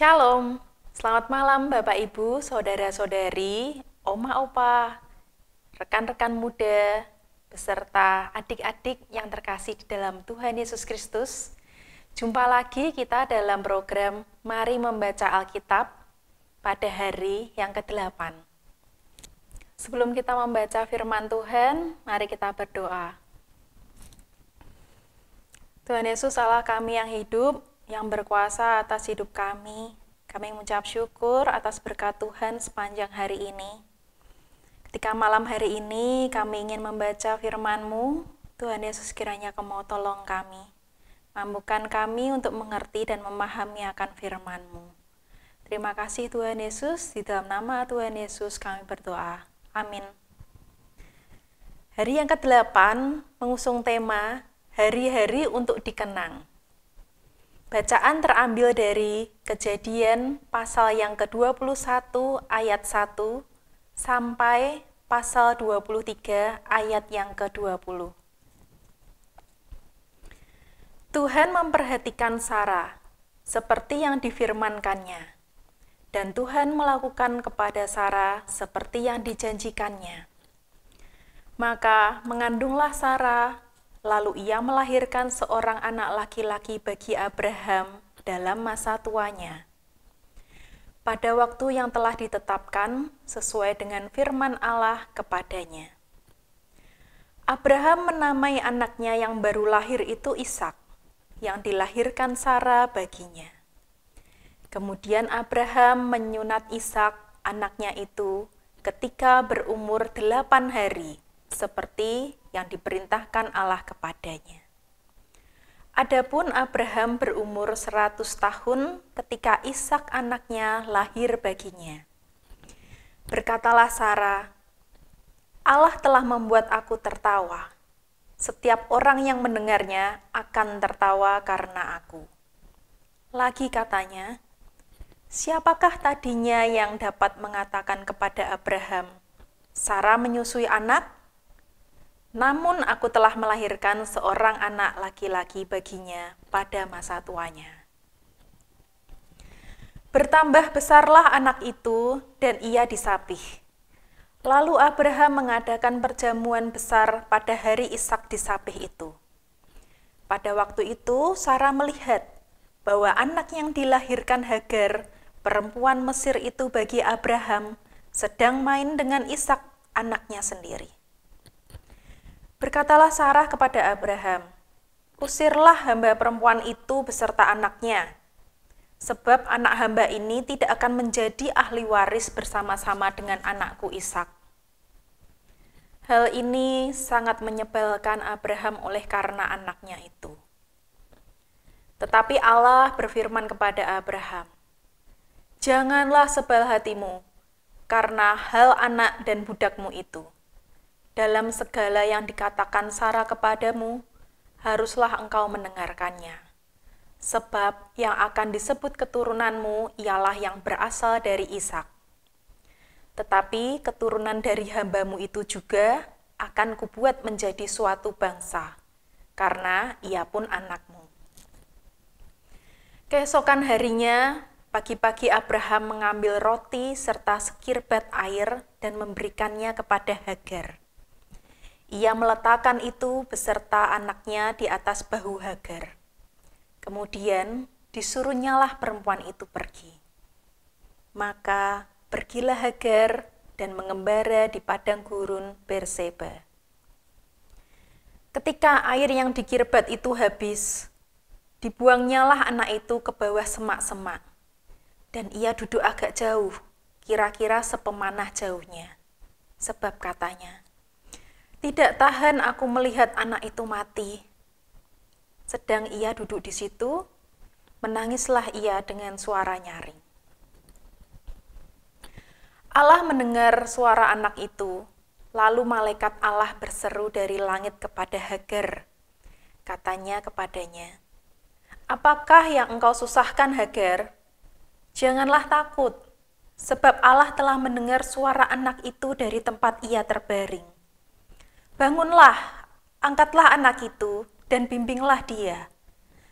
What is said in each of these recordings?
Shalom, selamat malam Bapak Ibu, Saudara-saudari, Oma Opa, rekan-rekan muda, beserta adik-adik yang terkasih di dalam Tuhan Yesus Kristus. Jumpa lagi kita dalam program Mari Membaca Alkitab pada hari yang ke-8. Sebelum kita membaca firman Tuhan, mari kita berdoa. Tuhan Yesus Allah kami yang hidup, yang berkuasa atas hidup kami. Kami mengucap syukur atas berkat Tuhan sepanjang hari ini. Ketika malam hari ini kami ingin membaca firman-Mu, Tuhan Yesus kiranya mau tolong kami. Mampukan kami untuk mengerti dan memahami akan firman-Mu. Terima kasih Tuhan Yesus, di dalam nama Tuhan Yesus kami berdoa. Amin. Hari yang ke-8 mengusung tema hari-hari untuk dikenang. Bacaan terambil dari Kejadian pasal yang ke-21 ayat 1 sampai pasal 23 ayat yang ke-20. Tuhan memperhatikan Sarah seperti yang difirmankannya, dan Tuhan melakukan kepada Sarah seperti yang dijanjikannya. Maka mengandunglah Sarah Lalu ia melahirkan seorang anak laki-laki bagi Abraham dalam masa tuanya. Pada waktu yang telah ditetapkan sesuai dengan firman Allah kepadanya. Abraham menamai anaknya yang baru lahir itu Ishak, yang dilahirkan Sarah baginya. Kemudian Abraham menyunat Ishak, anaknya itu, ketika berumur delapan hari, seperti yang diperintahkan Allah kepadanya. Adapun Abraham berumur 100 tahun ketika Ishak anaknya lahir baginya. Berkatalah Sarah, Allah telah membuat aku tertawa. Setiap orang yang mendengarnya akan tertawa karena aku. Lagi katanya, siapakah tadinya yang dapat mengatakan kepada Abraham, Sarah menyusui anak namun aku telah melahirkan seorang anak laki-laki baginya pada masa tuanya. Bertambah besarlah anak itu dan ia disapih. Lalu Abraham mengadakan perjamuan besar pada hari Ishak disapih itu. Pada waktu itu Sarah melihat bahwa anak yang dilahirkan Hagar, perempuan Mesir itu bagi Abraham, sedang main dengan Ishak anaknya sendiri. Berkatalah Sarah kepada Abraham, Usirlah hamba perempuan itu beserta anaknya, sebab anak hamba ini tidak akan menjadi ahli waris bersama-sama dengan anakku Ishak. Hal ini sangat menyebalkan Abraham oleh karena anaknya itu. Tetapi Allah berfirman kepada Abraham, Janganlah sebel hatimu, karena hal anak dan budakmu itu dalam segala yang dikatakan Sarah kepadamu, haruslah engkau mendengarkannya. Sebab yang akan disebut keturunanmu ialah yang berasal dari Ishak. Tetapi keturunan dari hambamu itu juga akan kubuat menjadi suatu bangsa, karena ia pun anakmu. Keesokan harinya, pagi-pagi Abraham mengambil roti serta sekirbat air dan memberikannya kepada Hagar ia meletakkan itu beserta anaknya di atas bahu Hagar. Kemudian disuruhnyalah perempuan itu pergi. Maka pergilah Hagar dan mengembara di padang gurun Berseba. Ketika air yang dikirbat itu habis, dibuangnyalah anak itu ke bawah semak-semak, dan ia duduk agak jauh, kira-kira sepemanah jauhnya, sebab katanya, tidak tahan aku melihat anak itu mati. Sedang ia duduk di situ, menangislah ia dengan suara nyaring. Allah mendengar suara anak itu, lalu malaikat Allah berseru dari langit kepada Hagar. Katanya kepadanya, Apakah yang engkau susahkan Hagar? Janganlah takut, sebab Allah telah mendengar suara anak itu dari tempat ia terbaring. Bangunlah, angkatlah anak itu, dan bimbinglah dia,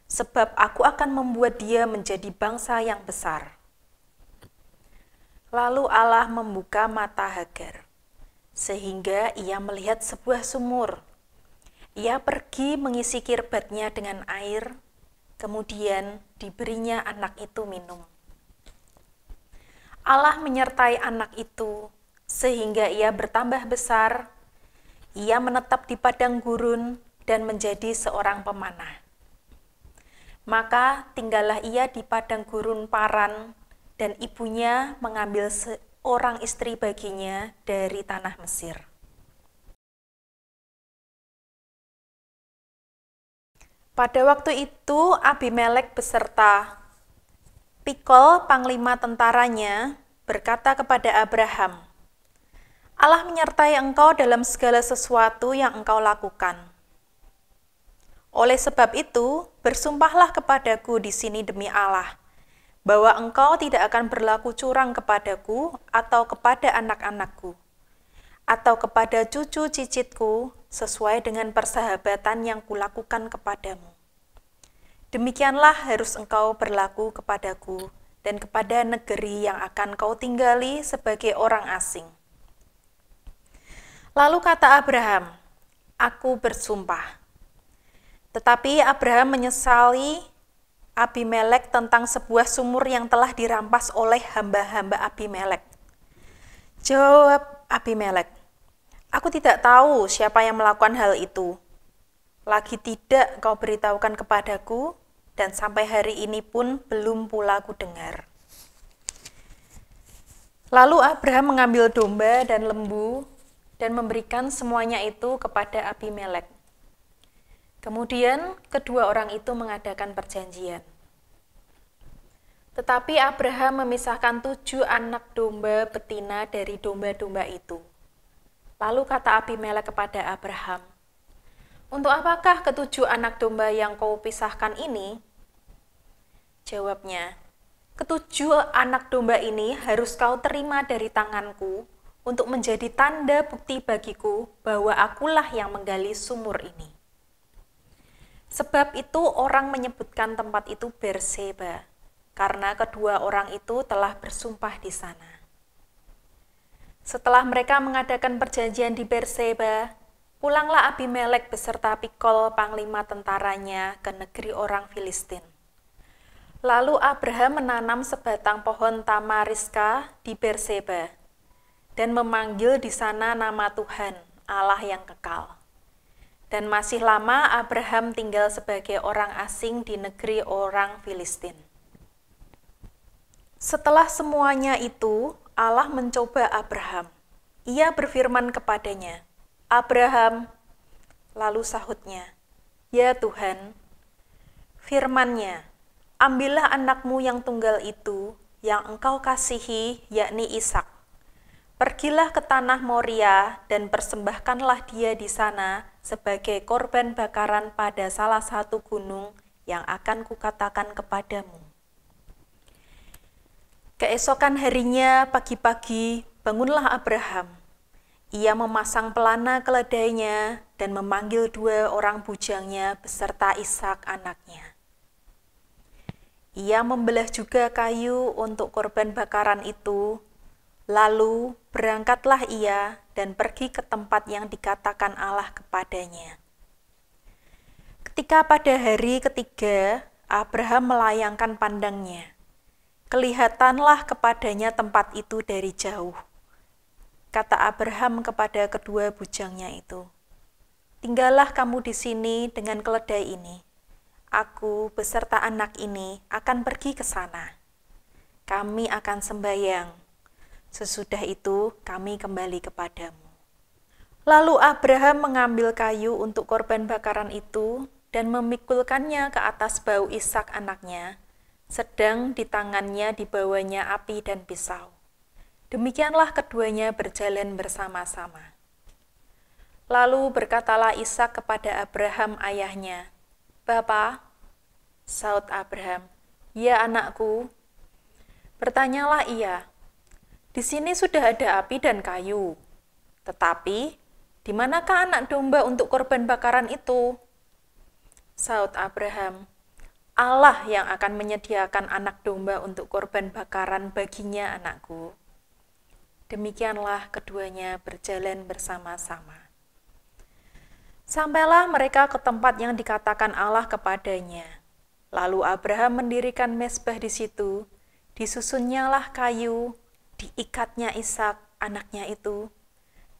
sebab aku akan membuat dia menjadi bangsa yang besar. Lalu Allah membuka mata Hagar, sehingga ia melihat sebuah sumur. Ia pergi mengisi kirbatnya dengan air, kemudian diberinya anak itu minum. Allah menyertai anak itu, sehingga ia bertambah besar ia menetap di padang gurun dan menjadi seorang pemanah. Maka tinggallah ia di padang gurun Paran, dan ibunya mengambil seorang istri baginya dari tanah Mesir. Pada waktu itu Abimelek beserta Pikol, panglima tentaranya, berkata kepada Abraham, Allah menyertai engkau dalam segala sesuatu yang engkau lakukan. Oleh sebab itu, bersumpahlah kepadaku di sini demi Allah, bahwa engkau tidak akan berlaku curang kepadaku atau kepada anak-anakku, atau kepada cucu cicitku, sesuai dengan persahabatan yang kulakukan kepadamu. Demikianlah harus engkau berlaku kepadaku dan kepada negeri yang akan kau tinggali sebagai orang asing Lalu kata Abraham, "Aku bersumpah." Tetapi Abraham menyesali Abimelek tentang sebuah sumur yang telah dirampas oleh hamba-hamba Abimelek. Jawab Abimelek, "Aku tidak tahu siapa yang melakukan hal itu. Lagi tidak kau beritahukan kepadaku, dan sampai hari ini pun belum pula ku dengar." Lalu Abraham mengambil domba dan lembu dan memberikan semuanya itu kepada Abimelek. Kemudian kedua orang itu mengadakan perjanjian. Tetapi Abraham memisahkan tujuh anak domba betina dari domba-domba itu. Lalu kata Abimelek kepada Abraham, Untuk apakah ketujuh anak domba yang kau pisahkan ini? Jawabnya, Ketujuh anak domba ini harus kau terima dari tanganku untuk menjadi tanda bukti bagiku bahwa akulah yang menggali sumur ini. Sebab itu orang menyebutkan tempat itu Berseba, karena kedua orang itu telah bersumpah di sana. Setelah mereka mengadakan perjanjian di Berseba, pulanglah Abimelek beserta Pikol panglima tentaranya ke negeri orang Filistin. Lalu Abraham menanam sebatang pohon tamariska di Berseba dan memanggil di sana nama Tuhan, Allah yang kekal. Dan masih lama Abraham tinggal sebagai orang asing di negeri orang Filistin. Setelah semuanya itu, Allah mencoba Abraham. Ia berfirman kepadanya, "Abraham," lalu sahutnya, "Ya Tuhan." Firmannya, "Ambillah anakmu yang tunggal itu, yang engkau kasihi, yakni Ishak, Pergilah ke tanah Moria dan persembahkanlah dia di sana sebagai korban bakaran pada salah satu gunung yang akan kukatakan kepadamu. Keesokan harinya pagi-pagi bangunlah Abraham. Ia memasang pelana keledainya dan memanggil dua orang bujangnya beserta Ishak anaknya. Ia membelah juga kayu untuk korban bakaran itu Lalu berangkatlah ia dan pergi ke tempat yang dikatakan Allah kepadanya. Ketika pada hari ketiga, Abraham melayangkan pandangnya. Kelihatanlah kepadanya tempat itu dari jauh. Kata Abraham kepada kedua bujangnya itu, "Tinggallah kamu di sini dengan keledai ini. Aku beserta anak ini akan pergi ke sana. Kami akan sembahyang Sesudah itu kami kembali kepadamu. Lalu Abraham mengambil kayu untuk korban bakaran itu dan memikulkannya ke atas bau Ishak anaknya, sedang di tangannya dibawanya api dan pisau. Demikianlah keduanya berjalan bersama-sama. Lalu berkatalah Ishak kepada Abraham ayahnya, "Bapa," saut Abraham, "ya anakku." Bertanyalah ia, di sini sudah ada api dan kayu. Tetapi, di manakah anak domba untuk korban bakaran itu? Saud Abraham, Allah yang akan menyediakan anak domba untuk korban bakaran baginya anakku. Demikianlah keduanya berjalan bersama-sama. Sampailah mereka ke tempat yang dikatakan Allah kepadanya. Lalu Abraham mendirikan mesbah di situ, disusunnyalah kayu, diikatnya Ishak anaknya itu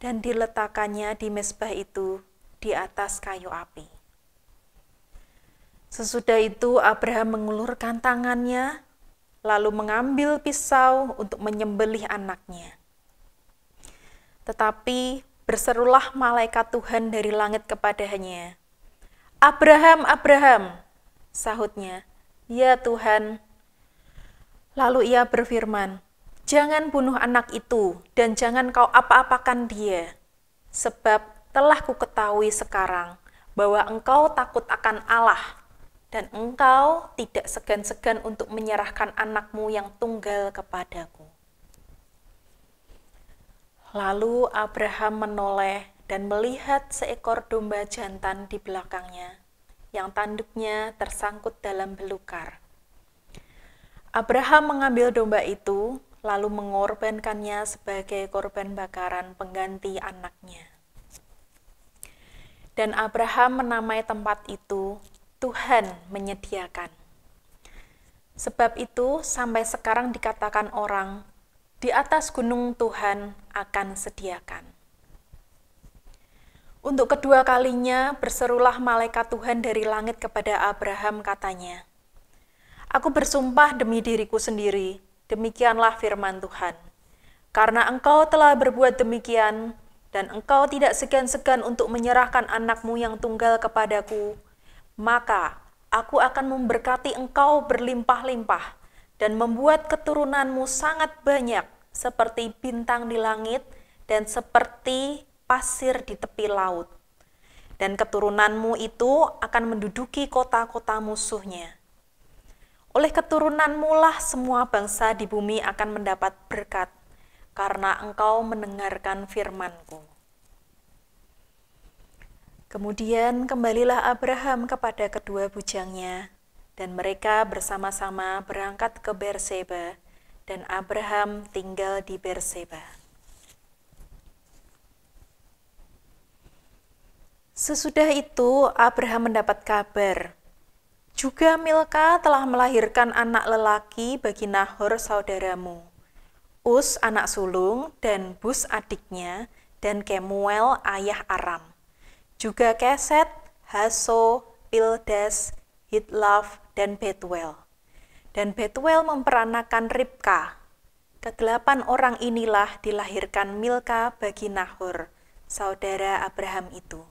dan diletakkannya di mesbah itu di atas kayu api. Sesudah itu Abraham mengulurkan tangannya lalu mengambil pisau untuk menyembelih anaknya. Tetapi berserulah malaikat Tuhan dari langit kepadanya. Abraham, Abraham, sahutnya. Ya Tuhan. Lalu ia berfirman, Jangan bunuh anak itu, dan jangan kau apa-apakan dia. Sebab telah ku ketahui sekarang bahwa engkau takut akan Allah, dan engkau tidak segan-segan untuk menyerahkan anakmu yang tunggal kepadaku. Lalu Abraham menoleh dan melihat seekor domba jantan di belakangnya, yang tanduknya tersangkut dalam belukar. Abraham mengambil domba itu lalu mengorbankannya sebagai korban bakaran pengganti anaknya. Dan Abraham menamai tempat itu Tuhan menyediakan. Sebab itu sampai sekarang dikatakan orang, di atas gunung Tuhan akan sediakan. Untuk kedua kalinya berserulah malaikat Tuhan dari langit kepada Abraham katanya, Aku bersumpah demi diriku sendiri, Demikianlah firman Tuhan. Karena engkau telah berbuat demikian, dan engkau tidak segan-segan untuk menyerahkan anakmu yang tunggal kepadaku, maka aku akan memberkati engkau berlimpah-limpah, dan membuat keturunanmu sangat banyak, seperti bintang di langit, dan seperti pasir di tepi laut. Dan keturunanmu itu akan menduduki kota-kota musuhnya oleh keturunanmu lah semua bangsa di bumi akan mendapat berkat, karena engkau mendengarkan firmanku. Kemudian kembalilah Abraham kepada kedua bujangnya, dan mereka bersama-sama berangkat ke Berseba, dan Abraham tinggal di Berseba. Sesudah itu, Abraham mendapat kabar juga Milka telah melahirkan anak lelaki bagi Nahor saudaramu, Us anak sulung dan Bus adiknya, dan Kemuel ayah Aram. Juga Keset, Haso, Pildes, Hitlaf, dan Betuel. Dan Betuel memperanakan Ribka. Kedelapan orang inilah dilahirkan Milka bagi Nahor, saudara Abraham itu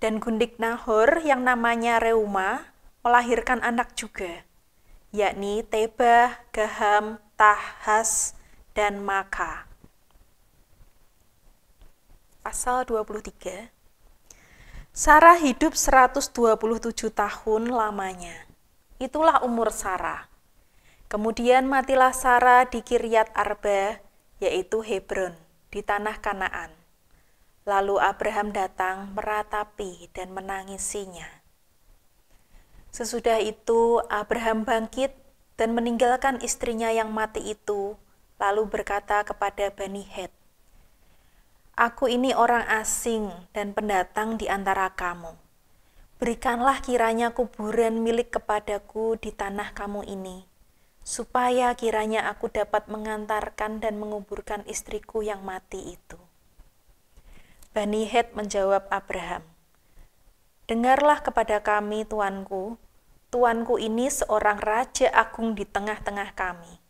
dan Gundik Nahor yang namanya Reuma melahirkan anak juga, yakni Tebah, Gaham, Tahas, dan Maka. Pasal 23 Sarah hidup 127 tahun lamanya. Itulah umur Sarah. Kemudian matilah Sarah di Kiryat Arba, yaitu Hebron, di tanah Kanaan Lalu Abraham datang meratapi dan menangisinya. Sesudah itu, Abraham bangkit dan meninggalkan istrinya yang mati itu, lalu berkata kepada Bani Het, Aku ini orang asing dan pendatang di antara kamu. Berikanlah kiranya kuburan milik kepadaku di tanah kamu ini, supaya kiranya aku dapat mengantarkan dan menguburkan istriku yang mati itu. Bani Het menjawab Abraham, Dengarlah kepada kami, tuanku. Tuanku ini seorang raja agung di tengah-tengah kami.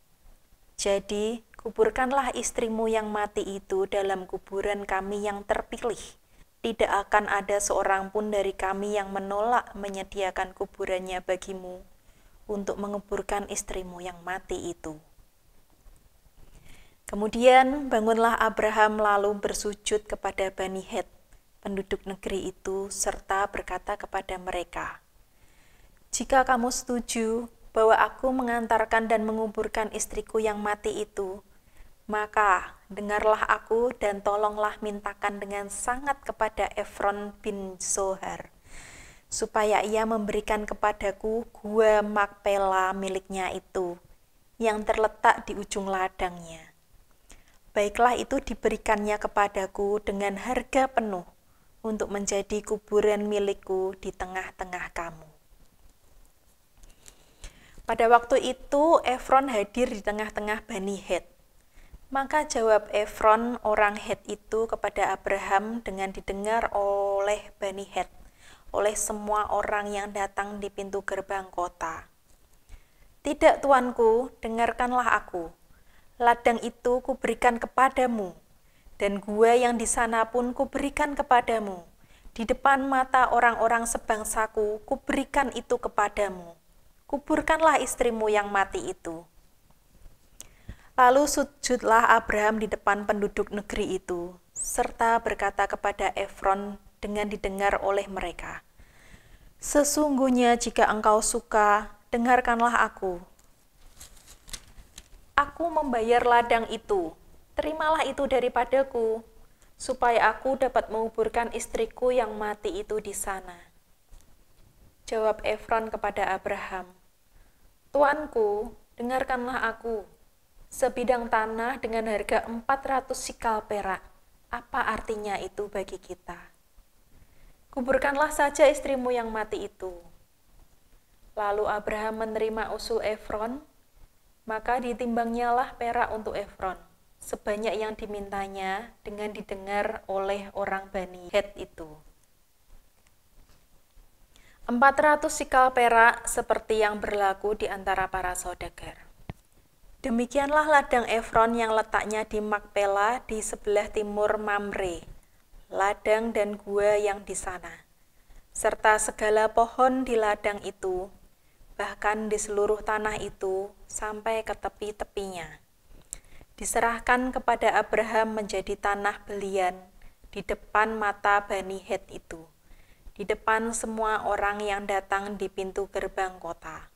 Jadi, kuburkanlah istrimu yang mati itu dalam kuburan kami yang terpilih. Tidak akan ada seorang pun dari kami yang menolak menyediakan kuburannya bagimu untuk menguburkan istrimu yang mati itu. Kemudian bangunlah Abraham lalu bersujud kepada Bani Het, penduduk negeri itu, serta berkata kepada mereka, Jika kamu setuju bahwa aku mengantarkan dan menguburkan istriku yang mati itu, maka dengarlah aku dan tolonglah mintakan dengan sangat kepada Efron bin Sohar, supaya ia memberikan kepadaku gua Makpela miliknya itu, yang terletak di ujung ladangnya baiklah itu diberikannya kepadaku dengan harga penuh untuk menjadi kuburan milikku di tengah-tengah kamu. Pada waktu itu Efron hadir di tengah-tengah Bani Het. Maka jawab Efron orang Het itu kepada Abraham dengan didengar oleh Bani Het, oleh semua orang yang datang di pintu gerbang kota. Tidak tuanku, dengarkanlah aku, ladang itu kuberikan kepadamu, dan gua yang di sana pun kuberikan kepadamu. Di depan mata orang-orang sebangsaku, kuberikan itu kepadamu. Kuburkanlah istrimu yang mati itu. Lalu sujudlah Abraham di depan penduduk negeri itu, serta berkata kepada Efron dengan didengar oleh mereka, Sesungguhnya jika engkau suka, dengarkanlah aku, aku membayar ladang itu. Terimalah itu daripadaku, supaya aku dapat menguburkan istriku yang mati itu di sana. Jawab Efron kepada Abraham, Tuanku, dengarkanlah aku. Sebidang tanah dengan harga 400 sikal perak. Apa artinya itu bagi kita? Kuburkanlah saja istrimu yang mati itu. Lalu Abraham menerima usul Efron maka ditimbangnya perak untuk Efron, sebanyak yang dimintanya dengan didengar oleh orang Bani Het itu. 400 sikal perak seperti yang berlaku di antara para saudagar. Demikianlah ladang Efron yang letaknya di Makpela di sebelah timur Mamre, ladang dan gua yang di sana, serta segala pohon di ladang itu, bahkan di seluruh tanah itu, sampai ke tepi-tepinya. Diserahkan kepada Abraham menjadi tanah belian di depan mata Bani Het itu, di depan semua orang yang datang di pintu gerbang kota.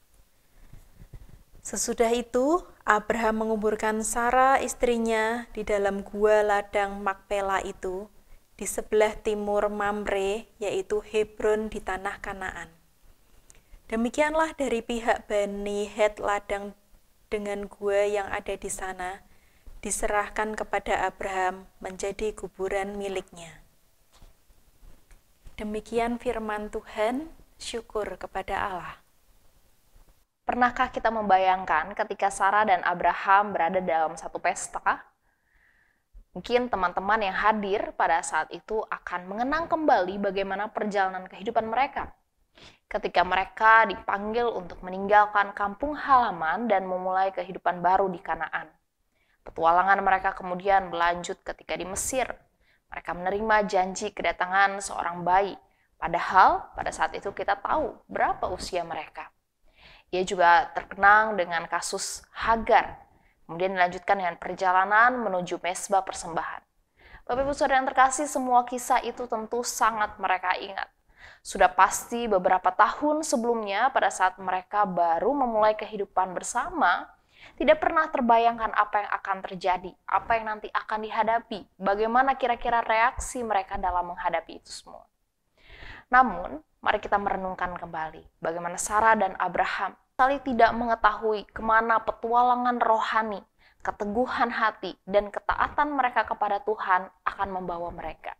Sesudah itu, Abraham menguburkan Sarah istrinya di dalam gua ladang Makpela itu, di sebelah timur Mamre, yaitu Hebron di tanah Kanaan. Demikianlah dari pihak Bani Het ladang dengan gua yang ada di sana diserahkan kepada Abraham menjadi kuburan miliknya. Demikian firman Tuhan, syukur kepada Allah. Pernahkah kita membayangkan ketika Sarah dan Abraham berada dalam satu pesta? Mungkin teman-teman yang hadir pada saat itu akan mengenang kembali bagaimana perjalanan kehidupan mereka ketika mereka dipanggil untuk meninggalkan kampung halaman dan memulai kehidupan baru di Kanaan. Petualangan mereka kemudian berlanjut ketika di Mesir. Mereka menerima janji kedatangan seorang bayi, padahal pada saat itu kita tahu berapa usia mereka. Ia juga terkenang dengan kasus Hagar, kemudian dilanjutkan dengan perjalanan menuju mesbah persembahan. Bapak Ibu Saudara yang terkasih, semua kisah itu tentu sangat mereka ingat sudah pasti beberapa tahun sebelumnya pada saat mereka baru memulai kehidupan bersama, tidak pernah terbayangkan apa yang akan terjadi, apa yang nanti akan dihadapi, bagaimana kira-kira reaksi mereka dalam menghadapi itu semua. Namun, mari kita merenungkan kembali bagaimana Sarah dan Abraham saling tidak mengetahui kemana petualangan rohani, keteguhan hati, dan ketaatan mereka kepada Tuhan akan membawa mereka.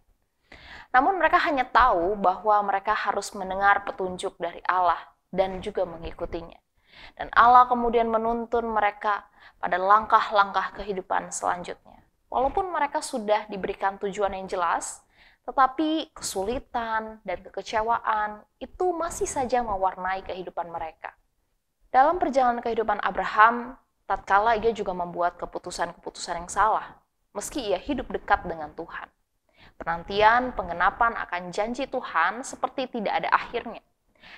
Namun mereka hanya tahu bahwa mereka harus mendengar petunjuk dari Allah dan juga mengikutinya. Dan Allah kemudian menuntun mereka pada langkah-langkah kehidupan selanjutnya. Walaupun mereka sudah diberikan tujuan yang jelas, tetapi kesulitan dan kekecewaan itu masih saja mewarnai kehidupan mereka. Dalam perjalanan kehidupan Abraham, tatkala ia juga membuat keputusan-keputusan yang salah, meski ia hidup dekat dengan Tuhan. Penantian pengenapan akan janji Tuhan seperti tidak ada akhirnya.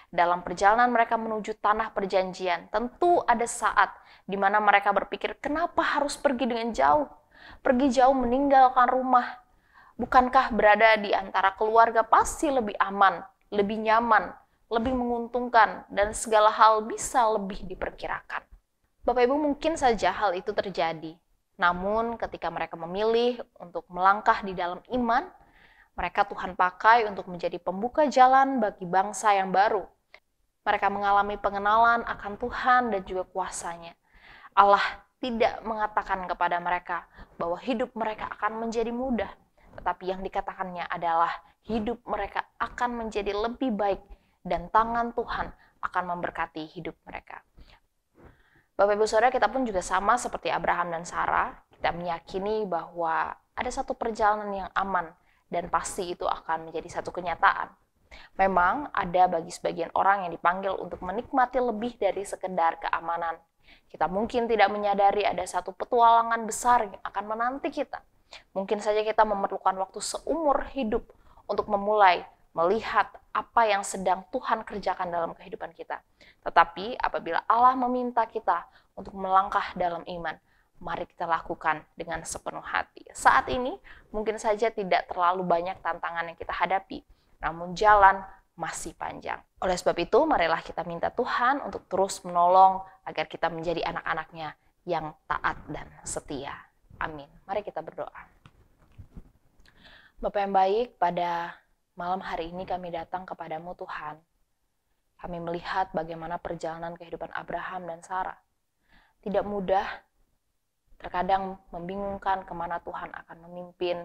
Dalam perjalanan mereka menuju tanah perjanjian, tentu ada saat di mana mereka berpikir, "Kenapa harus pergi dengan jauh? Pergi jauh meninggalkan rumah. Bukankah berada di antara keluarga pasti lebih aman, lebih nyaman, lebih menguntungkan, dan segala hal bisa lebih diperkirakan?" Bapak Ibu mungkin saja hal itu terjadi, namun ketika mereka memilih untuk melangkah di dalam iman, mereka Tuhan pakai untuk menjadi pembuka jalan bagi bangsa yang baru. Mereka mengalami pengenalan akan Tuhan dan juga kuasanya. Allah tidak mengatakan kepada mereka bahwa hidup mereka akan menjadi mudah, tetapi yang dikatakannya adalah hidup mereka akan menjadi lebih baik dan tangan Tuhan akan memberkati hidup mereka. Bapak Ibu Saudara, kita pun juga sama seperti Abraham dan Sarah, kita meyakini bahwa ada satu perjalanan yang aman dan pasti itu akan menjadi satu kenyataan. Memang ada bagi sebagian orang yang dipanggil untuk menikmati lebih dari sekedar keamanan. Kita mungkin tidak menyadari ada satu petualangan besar yang akan menanti kita. Mungkin saja kita memerlukan waktu seumur hidup untuk memulai melihat apa yang sedang Tuhan kerjakan dalam kehidupan kita. Tetapi apabila Allah meminta kita untuk melangkah dalam iman, mari kita lakukan dengan sepenuh hati. Saat ini mungkin saja tidak terlalu banyak tantangan yang kita hadapi, namun jalan masih panjang. Oleh sebab itu, marilah kita minta Tuhan untuk terus menolong agar kita menjadi anak-anaknya yang taat dan setia. Amin. Mari kita berdoa. Bapak yang baik, pada Malam hari ini kami datang kepadamu Tuhan. Kami melihat bagaimana perjalanan kehidupan Abraham dan Sarah. Tidak mudah, terkadang membingungkan kemana Tuhan akan memimpin.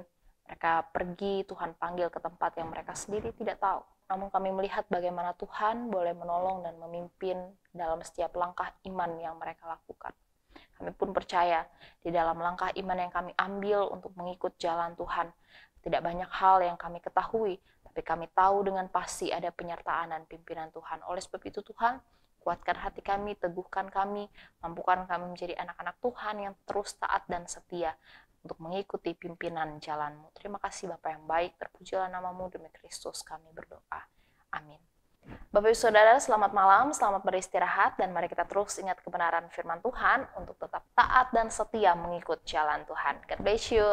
Mereka pergi, Tuhan panggil ke tempat yang mereka sendiri tidak tahu. Namun kami melihat bagaimana Tuhan boleh menolong dan memimpin dalam setiap langkah iman yang mereka lakukan. Kami pun percaya di dalam langkah iman yang kami ambil untuk mengikut jalan Tuhan, tidak banyak hal yang kami ketahui, tapi kami tahu dengan pasti ada penyertaan dan pimpinan Tuhan. Oleh sebab itu Tuhan, kuatkan hati kami, teguhkan kami, mampukan kami menjadi anak-anak Tuhan yang terus taat dan setia untuk mengikuti pimpinan jalanmu. Terima kasih Bapak yang baik, terpujilah namamu demi Kristus kami berdoa. Amin. Bapak Ibu Saudara, selamat malam, selamat beristirahat, dan mari kita terus ingat kebenaran firman Tuhan untuk tetap taat dan setia mengikut jalan Tuhan. God bless you.